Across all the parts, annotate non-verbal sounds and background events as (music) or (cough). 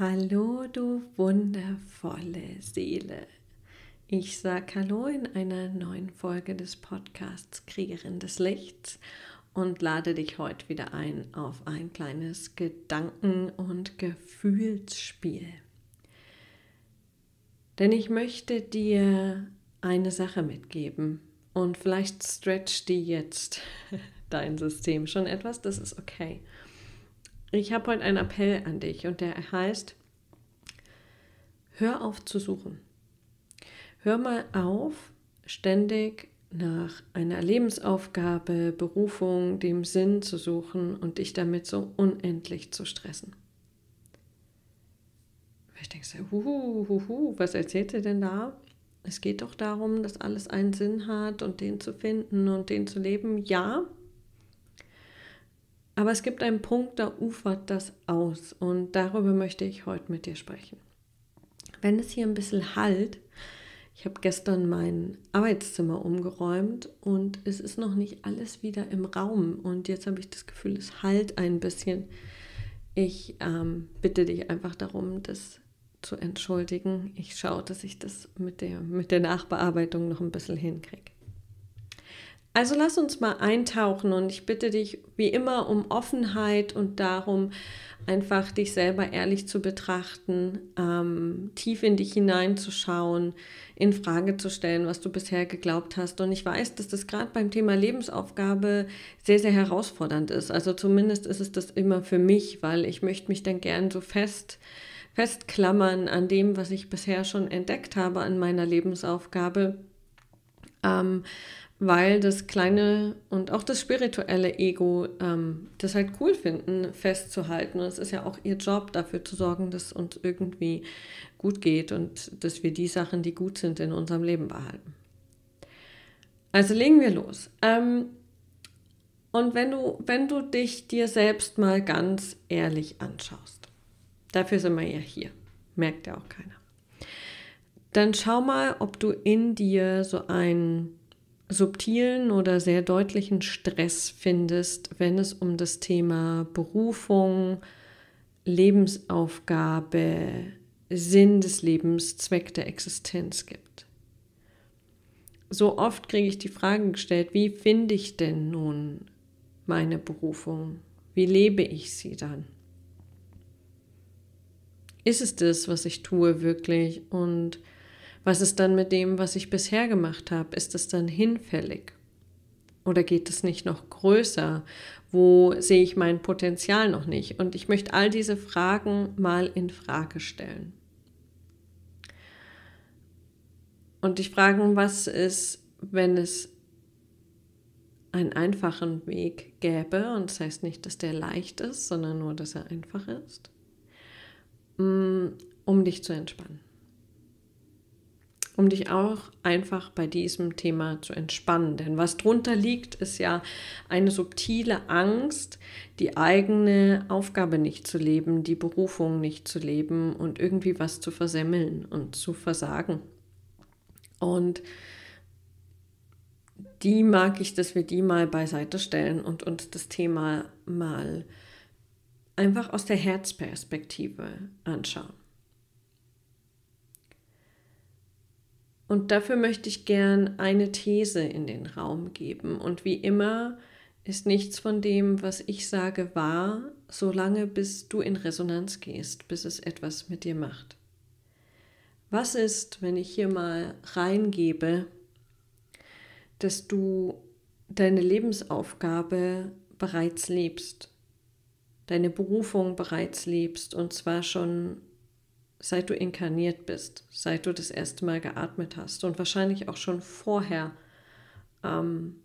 Hallo, du wundervolle Seele. Ich sage Hallo in einer neuen Folge des Podcasts Kriegerin des Lichts und lade dich heute wieder ein auf ein kleines Gedanken- und Gefühlsspiel. Denn ich möchte dir eine Sache mitgeben und vielleicht stretch die jetzt (laughs) dein System schon etwas, das ist okay. Ich habe heute einen Appell an dich und der heißt, hör auf zu suchen. Hör mal auf, ständig nach einer Lebensaufgabe, Berufung, dem Sinn zu suchen und dich damit so unendlich zu stressen. Vielleicht denkst du, huhuhuhu, was erzählt ihr denn da? Es geht doch darum, dass alles einen Sinn hat und den zu finden und den zu leben. Ja, aber es gibt einen Punkt, da ufert das aus und darüber möchte ich heute mit dir sprechen. Wenn es hier ein bisschen halt, ich habe gestern mein Arbeitszimmer umgeräumt und es ist noch nicht alles wieder im Raum und jetzt habe ich das Gefühl, es halt ein bisschen. Ich ähm, bitte dich einfach darum, das zu entschuldigen. Ich schaue, dass ich das mit der, mit der Nachbearbeitung noch ein bisschen hinkriege. Also lass uns mal eintauchen und ich bitte dich wie immer um Offenheit und darum, einfach dich selber ehrlich zu betrachten, ähm, tief in dich hineinzuschauen, in Frage zu stellen, was du bisher geglaubt hast. Und ich weiß, dass das gerade beim Thema Lebensaufgabe sehr, sehr herausfordernd ist. Also zumindest ist es das immer für mich, weil ich möchte mich dann gern so fest festklammern an dem, was ich bisher schon entdeckt habe an meiner Lebensaufgabe. Ähm, weil das kleine und auch das spirituelle Ego ähm, das halt cool finden, festzuhalten. Und es ist ja auch ihr Job, dafür zu sorgen, dass uns irgendwie gut geht und dass wir die Sachen, die gut sind, in unserem Leben behalten. Also legen wir los. Ähm, und wenn du, wenn du dich dir selbst mal ganz ehrlich anschaust, dafür sind wir ja hier, merkt ja auch keiner, dann schau mal, ob du in dir so ein subtilen oder sehr deutlichen Stress findest, wenn es um das Thema Berufung, Lebensaufgabe, Sinn des Lebens, Zweck der Existenz gibt. So oft kriege ich die Frage gestellt, wie finde ich denn nun meine Berufung? Wie lebe ich sie dann? Ist es das, was ich tue wirklich? Und was ist dann mit dem, was ich bisher gemacht habe? Ist es dann hinfällig? Oder geht es nicht noch größer? Wo sehe ich mein Potenzial noch nicht? Und ich möchte all diese Fragen mal in Frage stellen. Und ich frage, was ist, wenn es einen einfachen Weg gäbe? Und das heißt nicht, dass der leicht ist, sondern nur, dass er einfach ist, mm, um dich zu entspannen um dich auch einfach bei diesem Thema zu entspannen. Denn was drunter liegt, ist ja eine subtile Angst, die eigene Aufgabe nicht zu leben, die Berufung nicht zu leben und irgendwie was zu versemmeln und zu versagen. Und die mag ich, dass wir die mal beiseite stellen und uns das Thema mal einfach aus der Herzperspektive anschauen. Und dafür möchte ich gern eine These in den Raum geben. Und wie immer ist nichts von dem, was ich sage, wahr, solange bis du in Resonanz gehst, bis es etwas mit dir macht. Was ist, wenn ich hier mal reingebe, dass du deine Lebensaufgabe bereits lebst, deine Berufung bereits lebst und zwar schon seit du inkarniert bist, seit du das erste Mal geatmet hast und wahrscheinlich auch schon vorher, ähm,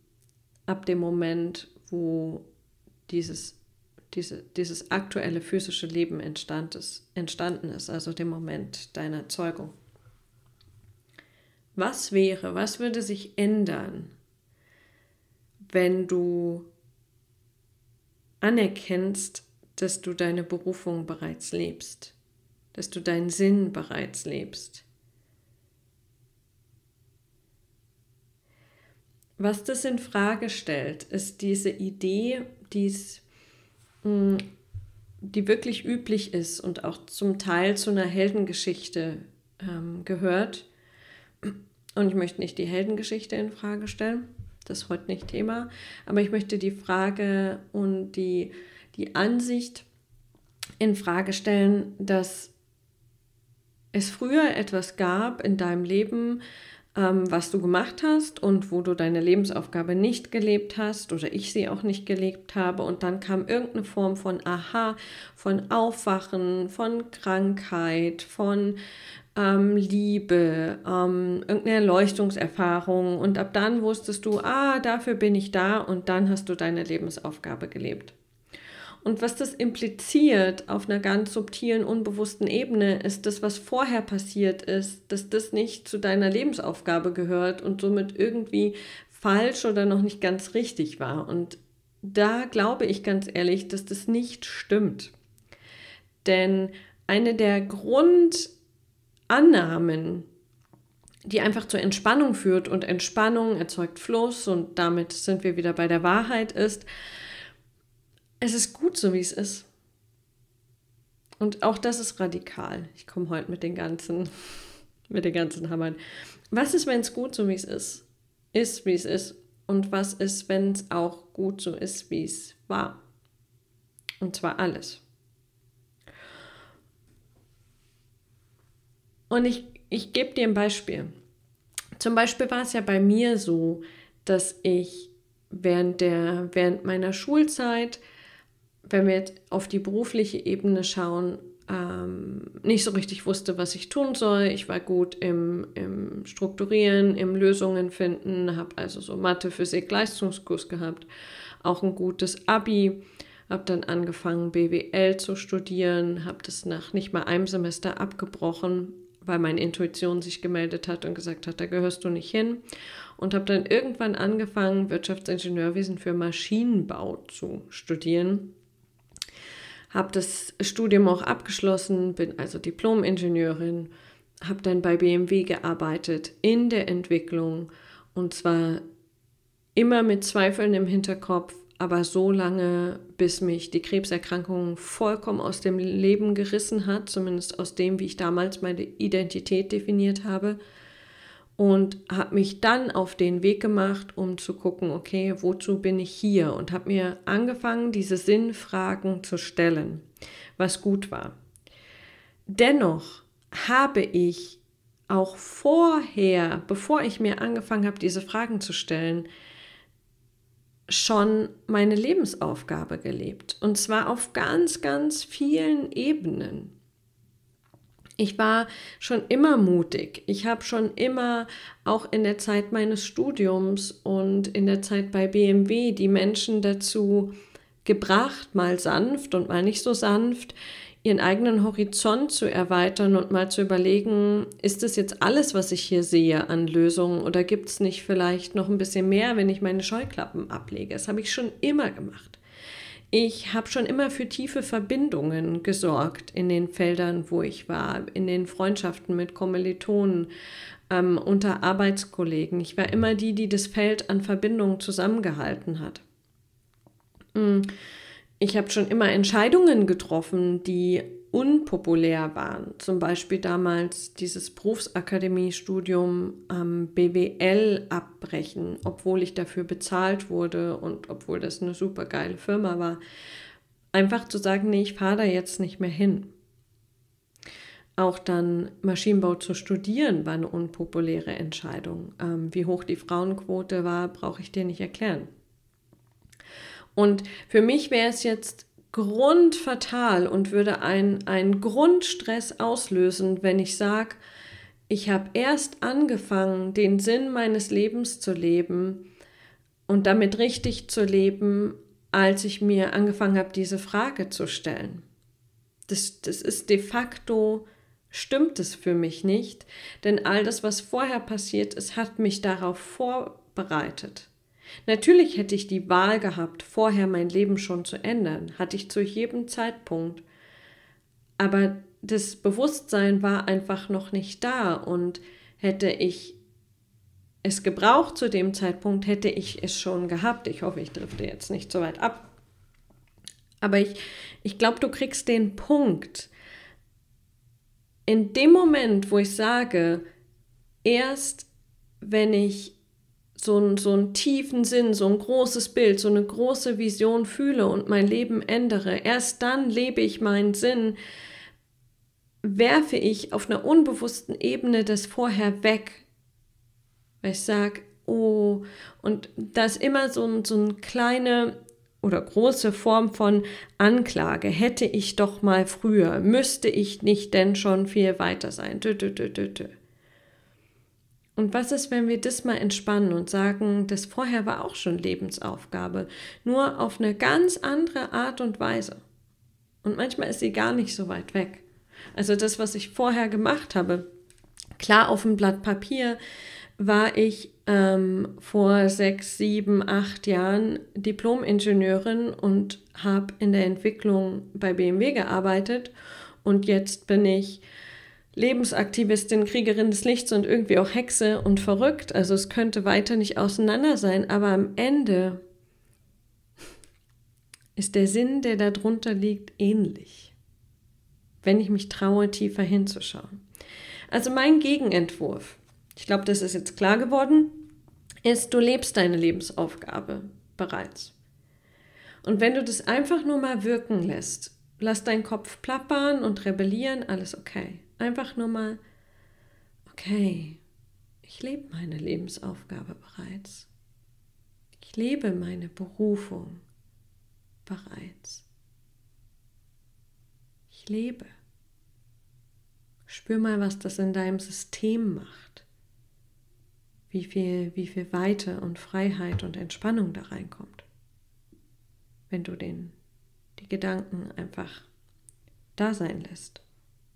ab dem Moment, wo dieses, diese, dieses aktuelle physische Leben entstand ist, entstanden ist, also dem Moment deiner Zeugung. Was wäre, was würde sich ändern, wenn du anerkennst, dass du deine Berufung bereits lebst? dass du deinen Sinn bereits lebst. Was das in Frage stellt, ist diese Idee, die's, mm, die wirklich üblich ist und auch zum Teil zu einer Heldengeschichte ähm, gehört. Und ich möchte nicht die Heldengeschichte in Frage stellen, das ist heute nicht Thema, aber ich möchte die Frage und die, die Ansicht in Frage stellen, dass es früher etwas gab in deinem Leben, ähm, was du gemacht hast und wo du deine Lebensaufgabe nicht gelebt hast oder ich sie auch nicht gelebt habe und dann kam irgendeine Form von Aha, von Aufwachen, von Krankheit, von ähm, Liebe, ähm, irgendeine Erleuchtungserfahrung und ab dann wusstest du, ah, dafür bin ich da und dann hast du deine Lebensaufgabe gelebt. Und was das impliziert auf einer ganz subtilen, unbewussten Ebene, ist das, was vorher passiert ist, dass das nicht zu deiner Lebensaufgabe gehört und somit irgendwie falsch oder noch nicht ganz richtig war. Und da glaube ich ganz ehrlich, dass das nicht stimmt. Denn eine der Grundannahmen, die einfach zur Entspannung führt und Entspannung erzeugt Fluss und damit sind wir wieder bei der Wahrheit ist, es ist gut so, wie es ist. Und auch das ist radikal. Ich komme heute mit den ganzen, (laughs) mit den ganzen Hammern. Was ist, wenn es gut so, wie es ist? Ist, wie es ist. Und was ist, wenn es auch gut so ist, wie es war? Und zwar alles. Und ich, ich gebe dir ein Beispiel. Zum Beispiel war es ja bei mir so, dass ich während, der, während meiner Schulzeit wenn wir jetzt auf die berufliche Ebene schauen, ähm, nicht so richtig wusste, was ich tun soll. Ich war gut im, im Strukturieren, im Lösungen finden, habe also so Mathe, Physik, Leistungskurs gehabt, auch ein gutes Abi, habe dann angefangen, BWL zu studieren, habe das nach nicht mal einem Semester abgebrochen, weil meine Intuition sich gemeldet hat und gesagt hat, da gehörst du nicht hin. Und habe dann irgendwann angefangen, Wirtschaftsingenieurwesen für Maschinenbau zu studieren habe das Studium auch abgeschlossen, bin also Diplom-Ingenieurin, habe dann bei BMW gearbeitet in der Entwicklung und zwar immer mit Zweifeln im Hinterkopf, aber so lange, bis mich die Krebserkrankung vollkommen aus dem Leben gerissen hat, zumindest aus dem, wie ich damals meine Identität definiert habe und habe mich dann auf den Weg gemacht, um zu gucken, okay, wozu bin ich hier? Und habe mir angefangen, diese Sinnfragen zu stellen, was gut war. Dennoch habe ich auch vorher, bevor ich mir angefangen habe, diese Fragen zu stellen, schon meine Lebensaufgabe gelebt. Und zwar auf ganz, ganz vielen Ebenen. Ich war schon immer mutig. Ich habe schon immer, auch in der Zeit meines Studiums und in der Zeit bei BMW, die Menschen dazu gebracht, mal sanft und mal nicht so sanft, ihren eigenen Horizont zu erweitern und mal zu überlegen, ist das jetzt alles, was ich hier sehe an Lösungen oder gibt es nicht vielleicht noch ein bisschen mehr, wenn ich meine Scheuklappen ablege? Das habe ich schon immer gemacht. Ich habe schon immer für tiefe Verbindungen gesorgt in den Feldern, wo ich war, in den Freundschaften mit Kommilitonen, ähm, unter Arbeitskollegen. Ich war immer die, die das Feld an Verbindungen zusammengehalten hat. Mm. Ich habe schon immer Entscheidungen getroffen, die unpopulär waren. Zum Beispiel damals dieses Berufsakademiestudium am BWL abbrechen, obwohl ich dafür bezahlt wurde und obwohl das eine super geile Firma war. Einfach zu sagen, nee, ich fahre da jetzt nicht mehr hin. Auch dann Maschinenbau zu studieren war eine unpopuläre Entscheidung. Ähm, wie hoch die Frauenquote war, brauche ich dir nicht erklären. Und für mich wäre es jetzt grundfatal und würde einen, einen Grundstress auslösen, wenn ich sage, ich habe erst angefangen, den Sinn meines Lebens zu leben und damit richtig zu leben, als ich mir angefangen habe, diese Frage zu stellen. Das, das ist de facto, stimmt es für mich nicht, denn all das, was vorher passiert ist, hat mich darauf vorbereitet. Natürlich hätte ich die Wahl gehabt, vorher mein Leben schon zu ändern, hatte ich zu jedem Zeitpunkt. Aber das Bewusstsein war einfach noch nicht da und hätte ich es gebraucht zu dem Zeitpunkt, hätte ich es schon gehabt. Ich hoffe, ich drifte jetzt nicht so weit ab. Aber ich, ich glaube, du kriegst den Punkt. In dem Moment, wo ich sage, erst wenn ich so, so einen tiefen Sinn, so ein großes Bild, so eine große Vision fühle und mein Leben ändere, erst dann lebe ich meinen Sinn, werfe ich auf einer unbewussten Ebene das vorher weg. Weil ich sage, oh, und da ist immer so, so eine kleine oder große Form von Anklage. Hätte ich doch mal früher, müsste ich nicht denn schon viel weiter sein. Dö, dö, dö, dö, dö. Und was ist, wenn wir das mal entspannen und sagen, das vorher war auch schon Lebensaufgabe, nur auf eine ganz andere Art und Weise. Und manchmal ist sie gar nicht so weit weg. Also das, was ich vorher gemacht habe, klar auf dem Blatt Papier war ich ähm, vor sechs, sieben, acht Jahren Diplomingenieurin und habe in der Entwicklung bei BMW gearbeitet und jetzt bin ich Lebensaktivistin, Kriegerin des Lichts und irgendwie auch Hexe und verrückt. Also es könnte weiter nicht auseinander sein, aber am Ende ist der Sinn, der darunter liegt, ähnlich, wenn ich mich traue, tiefer hinzuschauen. Also mein Gegenentwurf, ich glaube, das ist jetzt klar geworden, ist, du lebst deine Lebensaufgabe bereits. Und wenn du das einfach nur mal wirken lässt, lass deinen Kopf plappern und rebellieren, alles okay. Einfach nur mal, okay, ich lebe meine Lebensaufgabe bereits. Ich lebe meine Berufung bereits. Ich lebe. Spür mal, was das in deinem System macht. Wie viel, wie viel Weite und Freiheit und Entspannung da reinkommt. Wenn du den, die Gedanken einfach da sein lässt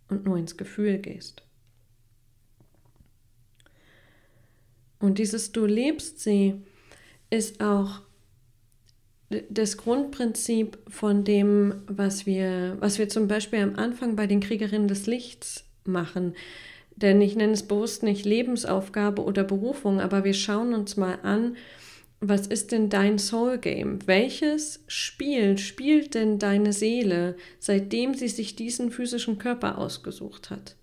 und nur ins Gefühl gehst. Und dieses Du lebst sie ist auch das Grundprinzip von dem, was wir, was wir zum Beispiel am Anfang bei den Kriegerinnen des Lichts machen. Denn ich nenne es bewusst nicht Lebensaufgabe oder Berufung, aber wir schauen uns mal an, was ist denn dein Soul Game? Welches Spiel spielt denn deine Seele, seitdem sie sich diesen physischen Körper ausgesucht hat?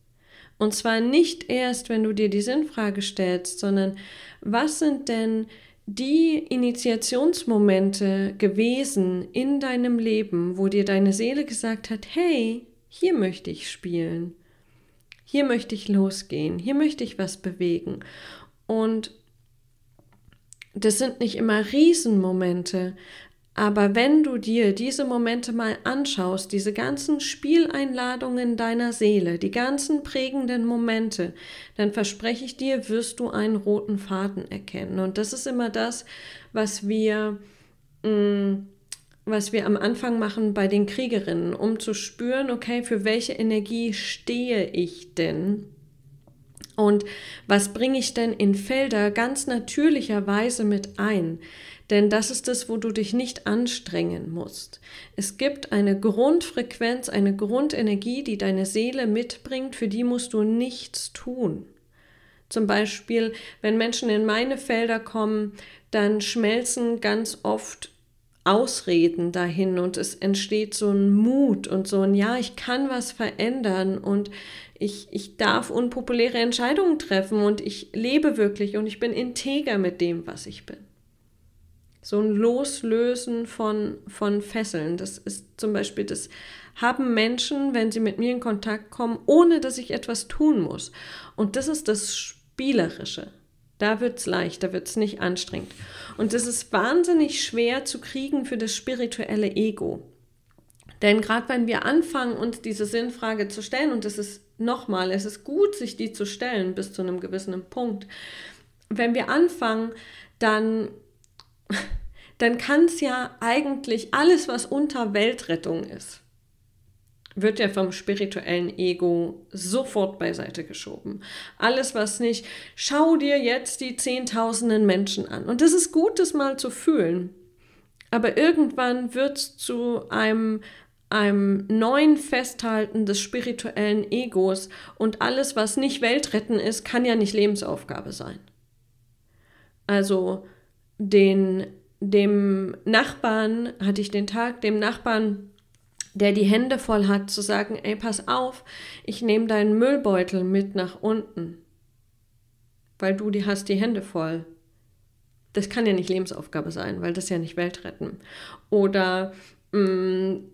Und zwar nicht erst, wenn du dir die Sinnfrage stellst, sondern was sind denn die Initiationsmomente gewesen in deinem Leben, wo dir deine Seele gesagt hat, hey, hier möchte ich spielen, hier möchte ich losgehen, hier möchte ich was bewegen. Und das sind nicht immer Riesenmomente, aber wenn du dir diese Momente mal anschaust, diese ganzen Spieleinladungen deiner Seele, die ganzen prägenden Momente, dann verspreche ich dir, wirst du einen roten Faden erkennen. Und das ist immer das, was wir, mh, mm, was wir am Anfang machen bei den Kriegerinnen, um zu spüren, okay, für welche Energie stehe ich denn? Und was bringe ich denn in Felder ganz natürlicherweise mit ein? Denn das ist das, wo du dich nicht anstrengen musst. Es gibt eine Grundfrequenz, eine Grundenergie, die deine Seele mitbringt, für die musst du nichts tun. Zum Beispiel, wenn Menschen in meine Felder kommen, dann schmelzen ganz oft Ausreden dahin und es entsteht so ein Mut und so ein Ja, ich kann was verändern und ich, ich darf unpopuläre Entscheidungen treffen und ich lebe wirklich und ich bin integer mit dem, was ich bin. So ein Loslösen von, von Fesseln, das ist zum Beispiel das haben Menschen, wenn sie mit mir in Kontakt kommen, ohne dass ich etwas tun muss. Und das ist das Spielerische. Da wird es leicht, da wird es nicht anstrengend. Und das ist wahnsinnig schwer zu kriegen für das spirituelle Ego. Denn gerade wenn wir anfangen, uns diese Sinnfrage zu stellen, und das ist nochmal, es ist gut, sich die zu stellen bis zu einem gewissen Punkt. Wenn wir anfangen, dann, (laughs) dann kann es ja eigentlich alles, was unter Weltrettung ist, wird ja vom spirituellen Ego sofort beiseite geschoben. Alles, was nicht, schau dir jetzt die Zehntausenden Menschen an. Und das ist gut, das mal zu fühlen. Aber irgendwann wird es zu einem einem neuen Festhalten des spirituellen Egos und alles, was nicht Weltretten ist, kann ja nicht Lebensaufgabe sein. Also den, dem Nachbarn hatte ich den Tag, dem Nachbarn, der die Hände voll hat, zu sagen, ey, pass auf, ich nehme deinen Müllbeutel mit nach unten, weil du die hast die Hände voll. Das kann ja nicht Lebensaufgabe sein, weil das ja nicht Welt retten. Oder mh, mm,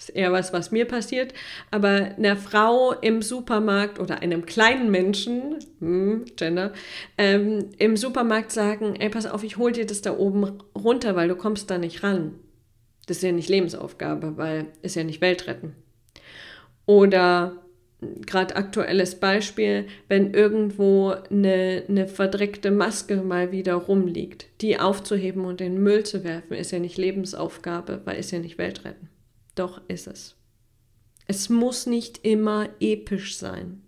ist eher was, was mir passiert, aber einer Frau im Supermarkt oder einem kleinen Menschen, hm, Gender, ähm, im Supermarkt sagen, ey, pass auf, ich hol dir das da oben runter, weil du kommst da nicht ran. Das ist ja nicht Lebensaufgabe, weil ist ja nicht Weltretten. Oder hm, gerade aktuelles Beispiel, wenn irgendwo eine, eine verdreckte Maske mal wieder rumliegt, die aufzuheben und in den Müll zu werfen, ist ja nicht Lebensaufgabe, weil ist ja nicht Weltretten. Doch ist es. Es muss nicht immer episch sein.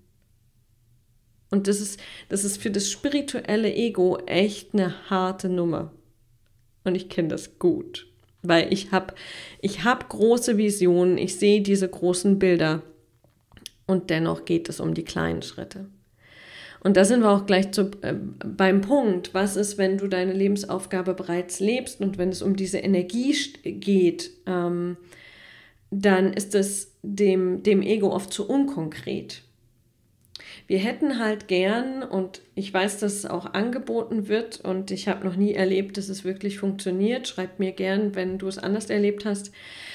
Und das ist, das ist für das spirituelle Ego echt eine harte Nummer. Und ich kenne das gut, weil ich habe ich hab große Visionen, ich sehe diese großen Bilder und dennoch geht es um die kleinen Schritte. Und da sind wir auch gleich zu, äh, beim Punkt, was ist, wenn du deine Lebensaufgabe bereits lebst und wenn es um diese Energie geht, ähm, dann ist es dem, dem Ego oft zu unkonkret. Wir hätten halt gern, und ich weiß, dass es auch angeboten wird und ich habe noch nie erlebt, dass es wirklich funktioniert. Schreib mir gern, wenn du es anders erlebt hast.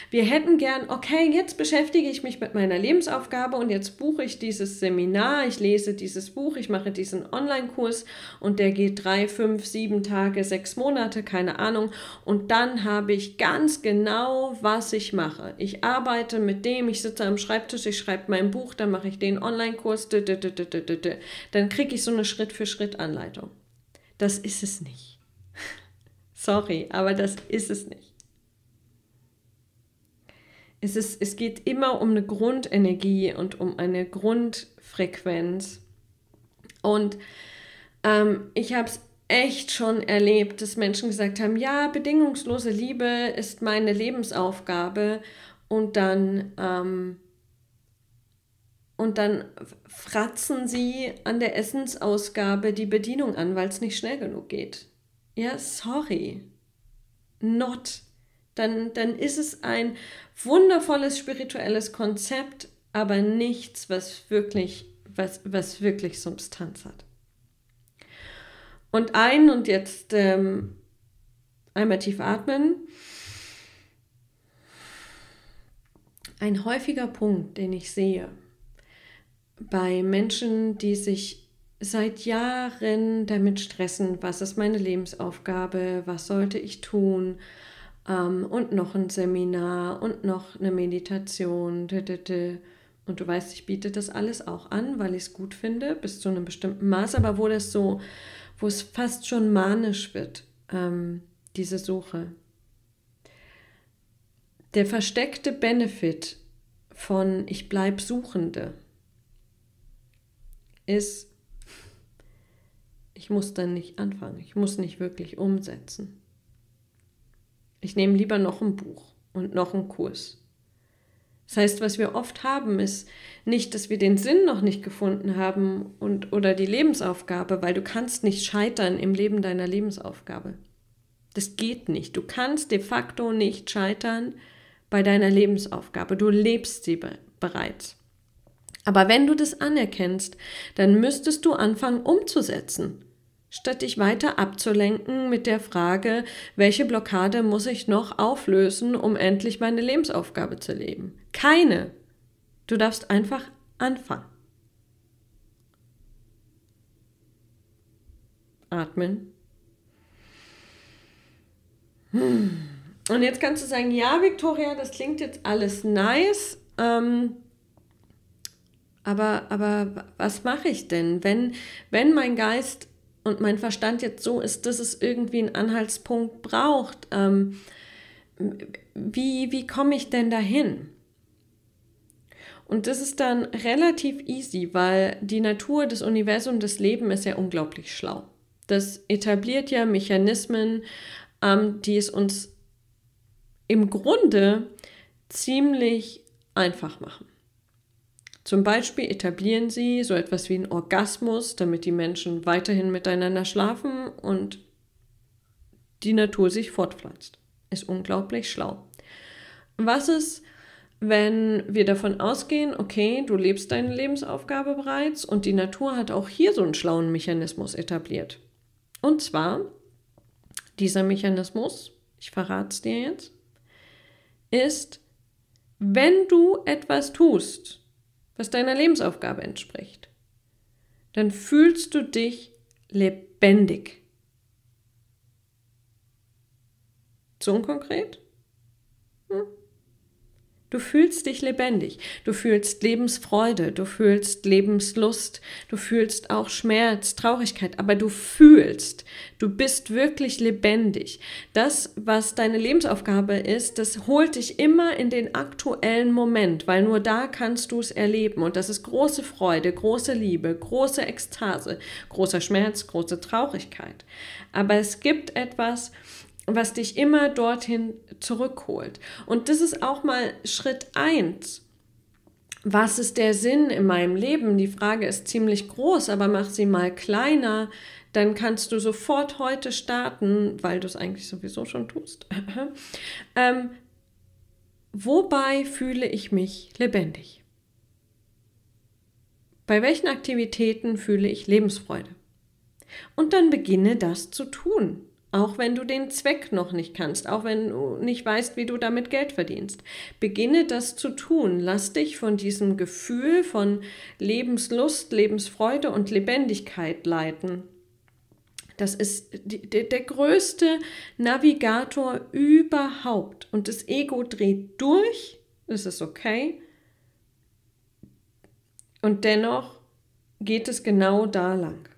Wir hätten gern, okay, jetzt beschäftige ich mich mit meiner Lebensaufgabe und jetzt buche ich dieses Seminar, ich lese dieses Buch, ich mache diesen Online-Kurs und der geht drei, fünf, sieben Tage, sechs Monate, keine Ahnung. Und dann habe ich ganz genau, was ich mache. Ich arbeite mit dem, ich sitze am Schreibtisch, ich schreibe mein Buch, dann mache ich den Online-Kurs, dann kriege ich so eine Schritt Schritt für Schritt Anleitung. Das ist es nicht. (laughs) Sorry, aber das ist es nicht. Es, ist, es geht immer um eine Grundenergie und um eine Grundfrequenz. Und ähm, ich habe es echt schon erlebt, dass Menschen gesagt haben, ja, bedingungslose Liebe ist meine Lebensaufgabe. Und dann ähm, und dann fratzen sie an der Essensausgabe die Bedienung an, weil es nicht schnell genug geht. Ja, sorry. Not. Dann, dann ist es ein wundervolles spirituelles Konzept, aber nichts, was wirklich, was, was wirklich Substanz hat. Und ein und jetzt ähm, einmal tief atmen. Ein häufiger Punkt, den ich sehe, bei Menschen, die sich seit Jahren damit stressen, was ist meine Lebensaufgabe, was sollte ich tun ähm, und noch ein Seminar und noch eine Meditation. Und du weißt, ich biete das alles auch an, weil ich es gut finde, bis zu einem bestimmten Maß, aber wo das so, wo es fast schon manisch wird, ähm, diese Suche. Der versteckte Benefit von ich bleibe Suchende ist, ich muss dann nicht anfangen, ich muss nicht wirklich umsetzen. Ich nehme lieber noch ein Buch und noch einen Kurs. Das heißt, was wir oft haben, ist nicht, dass wir den Sinn noch nicht gefunden haben und oder die Lebensaufgabe, weil du kannst nicht scheitern im Leben deiner Lebensaufgabe. Das geht nicht. Du kannst de facto nicht scheitern bei deiner Lebensaufgabe. Du lebst sie be bereits. Aber wenn du das anerkennst, dann müsstest du anfangen umzusetzen, statt dich weiter abzulenken mit der Frage, welche Blockade muss ich noch auflösen, um endlich meine Lebensaufgabe zu leben. Keine. Du darfst einfach anfangen. Atmen. Hm. Und jetzt kannst du sagen, ja, Victoria, das klingt jetzt alles nice. Ähm, aber, aber was mache ich denn, wenn, wenn mein Geist und mein Verstand jetzt so ist, dass es irgendwie einen Anhaltspunkt braucht? Ähm, wie wie komme ich denn dahin? Und das ist dann relativ easy, weil die Natur des Universums, des Lebens ist ja unglaublich schlau. Das etabliert ja Mechanismen, ähm, die es uns im Grunde ziemlich einfach machen. Zum Beispiel etablieren sie so etwas wie einen Orgasmus, damit die Menschen weiterhin miteinander schlafen und die Natur sich fortpflanzt. Ist unglaublich schlau. Was ist, wenn wir davon ausgehen, okay, du lebst deine Lebensaufgabe bereits und die Natur hat auch hier so einen schlauen Mechanismus etabliert? Und zwar, dieser Mechanismus, ich verrate es dir jetzt, ist, wenn du etwas tust, was deiner Lebensaufgabe entspricht, dann fühlst du dich lebendig. So unkonkret? Du fühlst dich lebendig, du fühlst Lebensfreude, du fühlst Lebenslust, du fühlst auch Schmerz, Traurigkeit, aber du fühlst, du bist wirklich lebendig. Das, was deine Lebensaufgabe ist, das holt dich immer in den aktuellen Moment, weil nur da kannst du es erleben und das ist große Freude, große Liebe, große Ekstase, großer Schmerz, große Traurigkeit. Aber es gibt etwas, was dich immer dorthin zurückholt. Und das ist auch mal Schritt eins. Was ist der Sinn in meinem Leben? Die Frage ist ziemlich groß, aber mach sie mal kleiner. Dann kannst du sofort heute starten, weil du es eigentlich sowieso schon tust. (laughs) ähm, wobei fühle ich mich lebendig? Bei welchen Aktivitäten fühle ich Lebensfreude? Und dann beginne das zu tun. Auch wenn du den Zweck noch nicht kannst, auch wenn du nicht weißt, wie du damit Geld verdienst. Beginne das zu tun. Lass dich von diesem Gefühl von Lebenslust, Lebensfreude und Lebendigkeit leiten. Das ist die, der, der größte Navigator überhaupt. Und das Ego dreht durch, das ist okay. Und dennoch geht es genau da lang.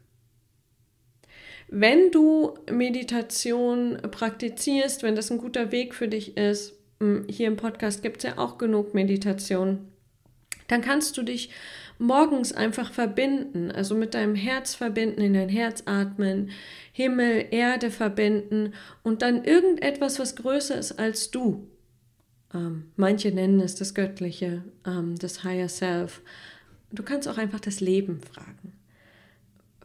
Wenn du Meditation praktizierst, wenn das ein guter Weg für dich ist, hm, hier im Podcast gibt es ja auch genug Meditation, dann kannst du dich morgens einfach verbinden, also mit deinem Herz verbinden, in dein Herz atmen, Himmel, Erde verbinden und dann irgendetwas, was größer ist als du. Ähm, manche nennen es das Göttliche, ähm, das Higher Self. Du kannst auch einfach das Leben fragen.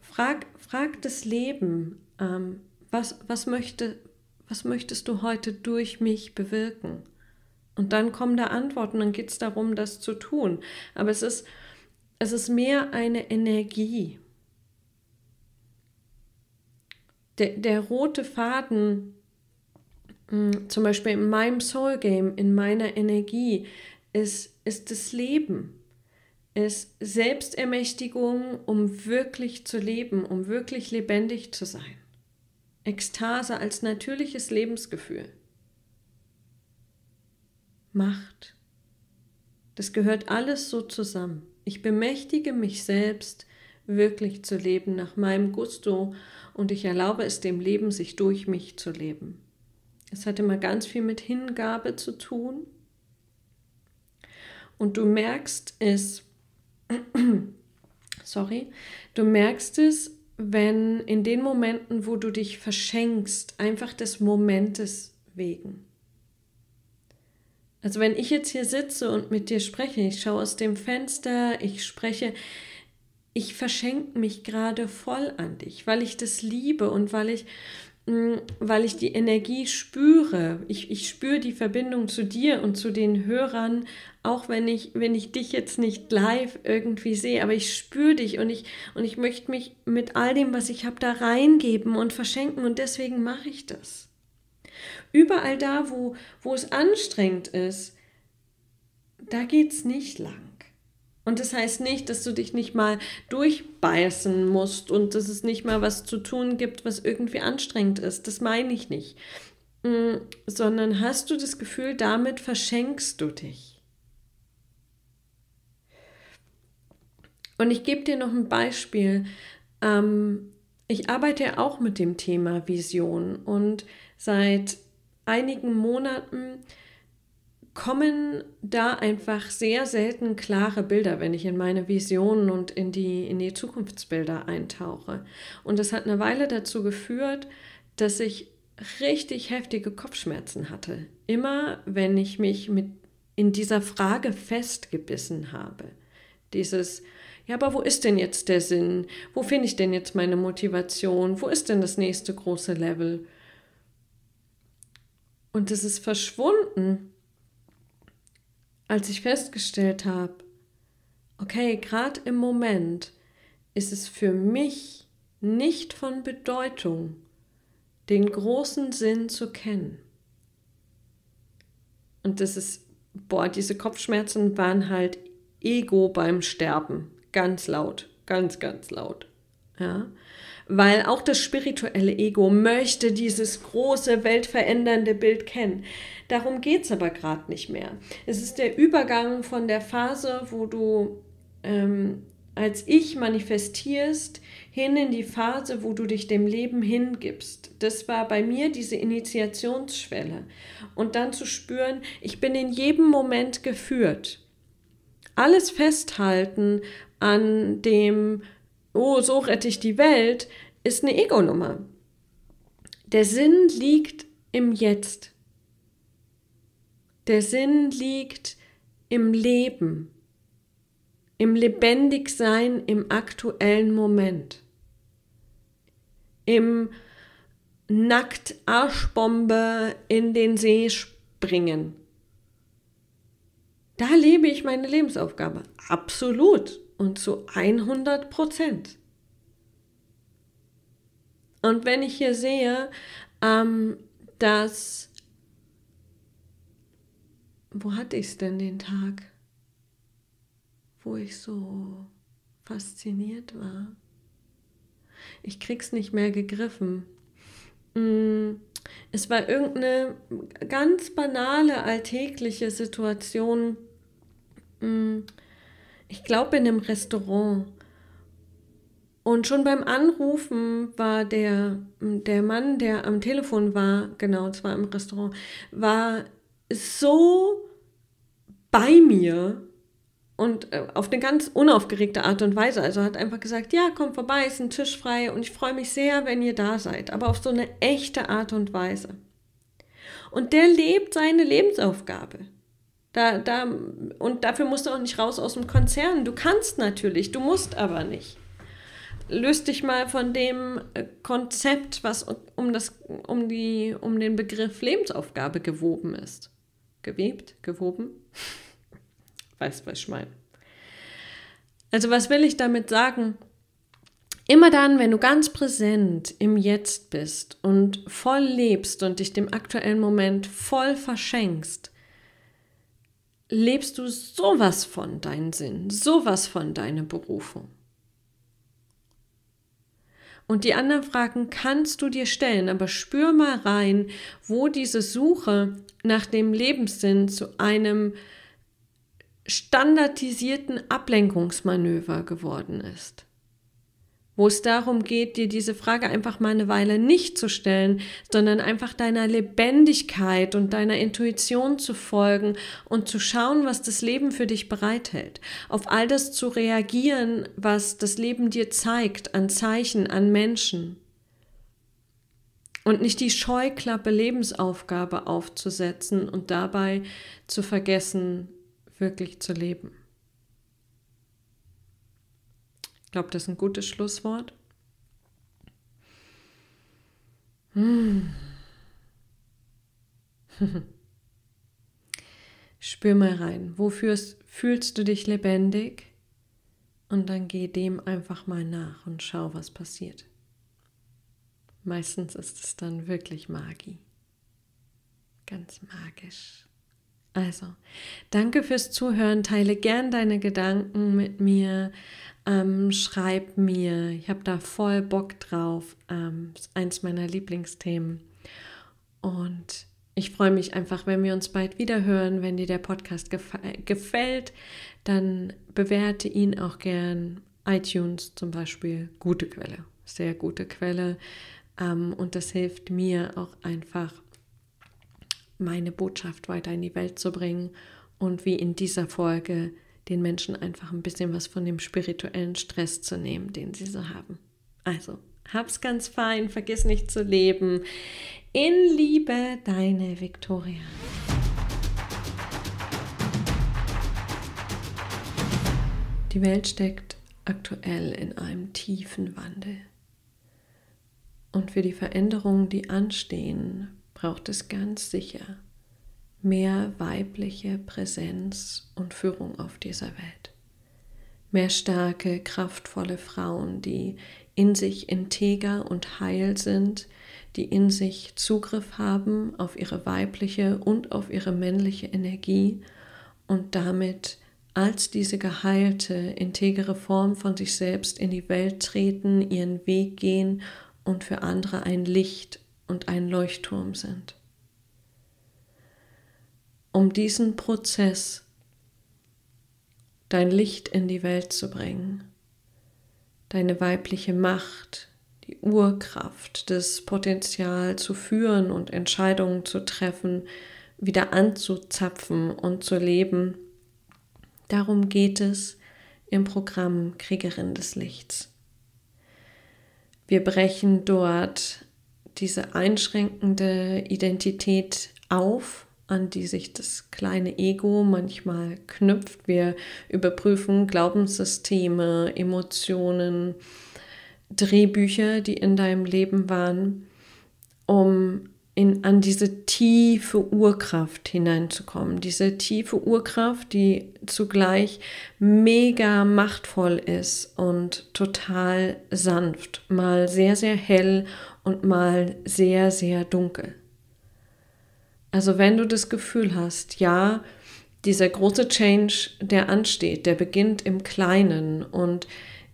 Frag Frag das Leben, ähm, was, was, möchte, was möchtest du heute durch mich bewirken? Und dann kommen da Antworten, dann geht es darum, das zu tun. Aber es ist, es ist mehr eine Energie. Der, der rote Faden, mh, hm, zum Beispiel in meinem Soul Game, in meiner Energie, ist, ist das Leben ist Selbstermächtigung, um wirklich zu leben, um wirklich lebendig zu sein. Ekstase als natürliches Lebensgefühl. Macht. Das gehört alles so zusammen. Ich bemächtige mich selbst, wirklich zu leben nach meinem Gusto und ich erlaube es dem Leben, sich durch mich zu leben. Es hat immer ganz viel mit Hingabe zu tun. Und du merkst es, (clears throat) sorry, du merkst es, wenn in den Momenten, wo du dich verschenkst, einfach des Momentes wegen. Also wenn ich jetzt hier sitze und mit dir spreche, ich schaue aus dem Fenster, ich spreche, ich verschenke mich gerade voll an dich, weil ich das liebe und weil ich Mm, weil ich die Energie spüre. Ich, ich spüre die Verbindung zu dir und zu den Hörern, auch wenn ich, wenn ich dich jetzt nicht live irgendwie sehe, aber ich spüre dich und ich, und ich möchte mich mit all dem, was ich habe, da reingeben und verschenken und deswegen mache ich das. Überall da, wo, wo es anstrengend ist, da geht es nicht lang. Und das heißt nicht, dass du dich nicht mal durchbeißen musst und dass es nicht mal was zu tun gibt, was irgendwie anstrengend ist. Das meine ich nicht. Mm, sondern hast du das Gefühl, damit verschenkst du dich. Und ich gebe dir noch ein Beispiel. Ähm, ich arbeite ja auch mit dem Thema Vision und seit einigen Monaten kommen da einfach sehr selten klare Bilder, wenn ich in meine Visionen und in die, in die Zukunftsbilder eintauche. Und das hat eine Weile dazu geführt, dass ich richtig heftige Kopfschmerzen hatte. Immer wenn ich mich mit in dieser Frage festgebissen habe. Dieses, ja, aber wo ist denn jetzt der Sinn? Wo finde ich denn jetzt meine Motivation? Wo ist denn das nächste große Level? Und es ist verschwunden, als ich festgestellt habe, okay, gerade im Moment ist es für mich nicht von Bedeutung, den großen Sinn zu kennen. Und das ist, boah, diese Kopfschmerzen waren halt Ego beim Sterben. Ganz laut, ganz, ganz laut. Ja weil auch das spirituelle Ego möchte dieses große, weltverändernde Bild kennen. Darum geht es aber gerade nicht mehr. Es ist der Übergang von der Phase, wo du ähm, als Ich manifestierst, hin in die Phase, wo du dich dem Leben hingibst. Das war bei mir diese Initiationsschwelle. Und dann zu spüren, ich bin in jedem Moment geführt. Alles festhalten an dem, oh, so rette ich die Welt, ist eine Ego-Nummer. Der Sinn liegt im Jetzt. Der Sinn liegt im Leben, im Lebendigsein im aktuellen Moment, im nackt Arschbombe in den See springen. Da lebe ich meine Lebensaufgabe. Absolut und zu 100 Prozent. Und wenn ich hier sehe, ähm, dass... Wo hatte ich es denn den Tag, wo ich so fasziniert war? Ich krieg's nicht mehr gegriffen. Mm, es war irgendeine ganz banale alltägliche Situation. Mm, ich glaube, in einem Restaurant. Und schon beim Anrufen war der, der Mann, der am Telefon war, genau, zwar im Restaurant, war so bei mir und äh, auf eine ganz unaufgeregte Art und Weise. Also hat einfach gesagt, ja, komm vorbei, ist ein Tisch frei und ich freue mich sehr, wenn ihr da seid, aber auf so eine echte Art und Weise. Und der lebt seine Lebensaufgabe. Da, da, und dafür musst du auch nicht raus aus dem Konzern. Du kannst natürlich, du musst aber nicht. Löst dich mal von dem äh, Konzept, was um, das, um, die, um den Begriff Lebensaufgabe gewoben ist. Gewebt, gewoben? (laughs) Weißt, was ich meine. Also was will ich damit sagen? Immer dann, wenn du ganz präsent im Jetzt bist und voll lebst und dich dem aktuellen Moment voll verschenkst, lebst du sowas von deinen Sinn, sowas von deiner Berufung. Und die anderen Fragen kannst du dir stellen, aber spür mal rein, wo diese Suche nach dem Lebenssinn zu einem standardisierten Ablenkungsmanöver geworden ist wo es darum geht, dir diese Frage einfach mal eine Weile nicht zu stellen, sondern einfach deiner Lebendigkeit und deiner Intuition zu folgen und zu schauen, was das Leben für dich bereithält. Auf all das zu reagieren, was das Leben dir zeigt, an Zeichen, an Menschen. Und nicht die Scheuklappe Lebensaufgabe aufzusetzen und dabei zu vergessen, wirklich zu leben. glaube, das ist ein gutes Schlusswort. Hm. (laughs) Spür mal rein, wofür fühlst du dich lebendig? Und dann geh dem einfach mal nach und schau, was passiert. Meistens ist es dann wirklich Magie. Ganz magisch. Also, danke fürs Zuhören. Teile gern deine Gedanken mit mir ähm, schreib mir. Ich habe da voll Bock drauf. Ähm, ist eins meiner Lieblingsthemen. Und ich freue mich einfach, wenn wir uns bald wieder hören. Wenn dir der Podcast gef äh, gefällt, dann bewerte ihn auch gern. iTunes zum Beispiel, gute Quelle, sehr gute Quelle. Ähm, und das hilft mir auch einfach, meine Botschaft weiter in die Welt zu bringen. Und wie in dieser Folge den Menschen einfach ein bisschen was von dem spirituellen Stress zu nehmen, den sie so haben. Also, hab's ganz fein, vergiss nicht zu leben. In Liebe, deine Viktoria. Die Welt steckt aktuell in einem tiefen Wandel. Und für die Veränderungen, die anstehen, braucht es ganz sicher mehr weibliche Präsenz und Führung auf dieser Welt. Mehr starke, kraftvolle Frauen, die in sich integer und heil sind, die in sich Zugriff haben auf ihre weibliche und auf ihre männliche Energie und damit als diese geheilte, integere Form von sich selbst in die Welt treten, ihren Weg gehen und für andere ein Licht und ein Leuchtturm sind um diesen Prozess, dein Licht in die Welt zu bringen, deine weibliche Macht, die Urkraft, das Potenzial zu führen und Entscheidungen zu treffen, wieder anzuzapfen und zu leben. Darum geht es im Programm Kriegerin des Lichts. Wir brechen dort diese einschränkende Identität auf an die sich das kleine Ego manchmal knüpft. Wir überprüfen Glaubenssysteme, Emotionen, Drehbücher, die in deinem Leben waren, um in, an diese tiefe Urkraft hineinzukommen. Diese tiefe Urkraft, die zugleich mega machtvoll ist und total sanft, mal sehr, sehr hell und mal sehr, sehr dunkel. Also wenn du das Gefühl hast, ja, dieser große Change, der ansteht, der beginnt im Kleinen und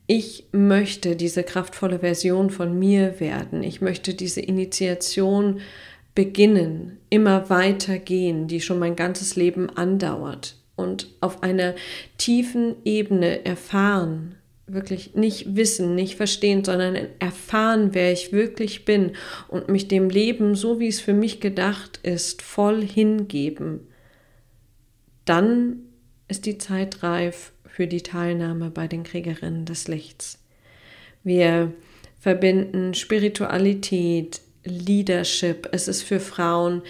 ich möchte diese kraftvolle Version von mir werden. Ich möchte diese Initiation beginnen, immer weiter gehen, die schon mein ganzes Leben andauert und auf einer tiefen Ebene erfahren, wirklich nicht wissen, nicht verstehen, sondern erfahren, wer ich wirklich bin und mich dem Leben, so wie es für mich gedacht ist, voll hingeben, dann ist die Zeit reif für die Teilnahme bei den Kriegerinnen des Lichts. Wir verbinden Spiritualität, Leadership. Es ist für Frauen,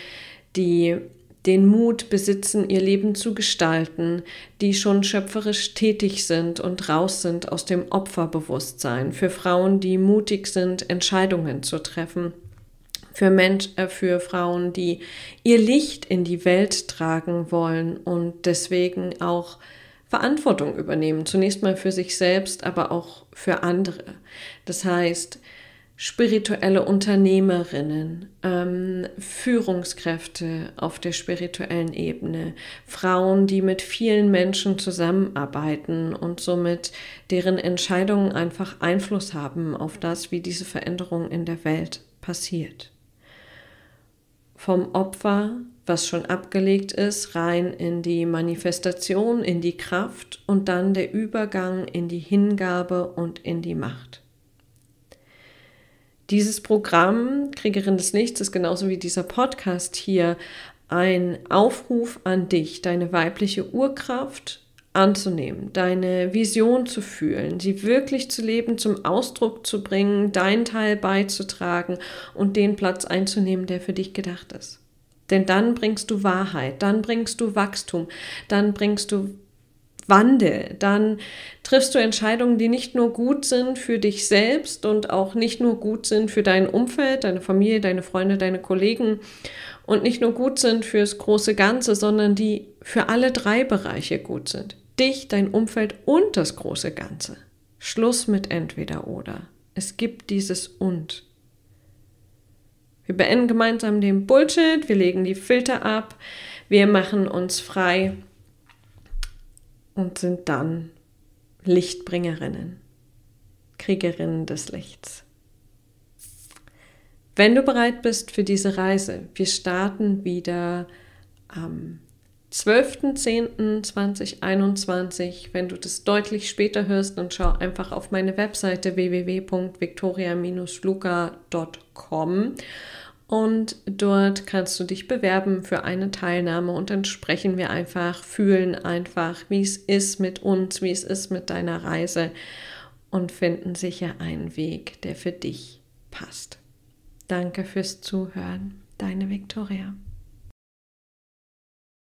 die den Mut besitzen, ihr Leben zu gestalten, die schon schöpferisch tätig sind und raus sind aus dem Opferbewusstsein, für Frauen, die mutig sind, Entscheidungen zu treffen, für, Mensch, äh, für Frauen, die ihr Licht in die Welt tragen wollen und deswegen auch Verantwortung übernehmen, zunächst mal für sich selbst, aber auch für andere. Das heißt, spirituelle Unternehmerinnen, ähm, Führungskräfte auf der spirituellen Ebene, Frauen, die mit vielen Menschen zusammenarbeiten und somit deren Entscheidungen einfach Einfluss haben auf das, wie diese Veränderung in der Welt passiert. Vom Opfer, was schon abgelegt ist, rein in die Manifestation, in die Kraft und dann der Übergang in die Hingabe und in die Macht. Dieses Programm Kriegerin des Lichts ist genauso wie dieser Podcast hier ein Aufruf an dich, deine weibliche Urkraft anzunehmen, deine Vision zu fühlen, sie wirklich zu leben, zum Ausdruck zu bringen, deinen Teil beizutragen und den Platz einzunehmen, der für dich gedacht ist. Denn dann bringst du Wahrheit, dann bringst du Wachstum, dann bringst du Wandel, dann triffst du Entscheidungen, die nicht nur gut sind für dich selbst und auch nicht nur gut sind für dein Umfeld, deine Familie, deine Freunde, deine Kollegen und nicht nur gut sind fürs große Ganze, sondern die für alle drei Bereiche gut sind. Dich, dein Umfeld und das große Ganze. Schluss mit entweder oder. Es gibt dieses und. Wir beenden gemeinsam den Bullshit, wir legen die Filter ab, wir machen uns frei und sind dann Lichtbringerinnen, Kriegerinnen des Lichts. Wenn du bereit bist für diese Reise, wir starten wieder am 12.10.2021. Wenn du das deutlich später hörst, dann schau einfach auf meine Webseite www.victoria-luca.com und dort kannst du dich bewerben für eine Teilnahme und dann sprechen wir einfach, fühlen einfach, wie es ist mit uns, wie es ist mit deiner Reise und finden sicher einen Weg, der für dich passt. Danke fürs Zuhören, deine Viktoria.